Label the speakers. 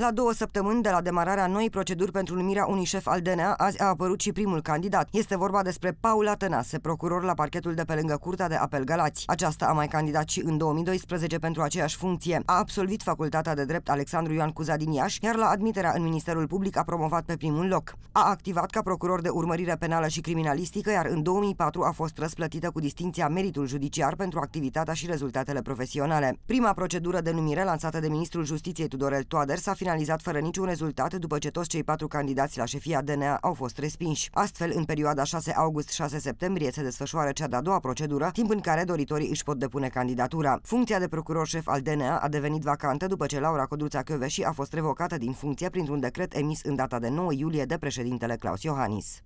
Speaker 1: La două săptămâni de la demararea noii proceduri pentru numirea unui șef al DNA, azi a apărut și primul candidat. Este vorba despre Paula Tănase, procuror la parchetul de pe lângă Curtea de Apel Galați. Aceasta a mai candidat și în 2012 pentru aceeași funcție. A absolvit Facultatea de Drept Alexandru Ioan Cuza din Iași, iar la admiterea în Ministerul Public a promovat pe primul loc. A activat ca procuror de urmărire penală și criminalistică, iar în 2004 a fost răsplătită cu distinția Meritul Judiciar pentru activitatea și rezultatele profesionale. Prima procedură de numire lansată de ministrul Justiției Tudorel Toader s-a finalizat fără niciun rezultat după ce toți cei patru candidați la șefia DNA au fost respinși. Astfel, în perioada 6 august-6 septembrie se desfășoară cea de-a doua procedură, timp în care doritorii își pot depune candidatura. Funcția de procuror șef al DNA a devenit vacantă după ce Laura Codruța Căveși a fost revocată din funcție printr-un decret emis în data de 9 iulie de președintele Claus Iohannis.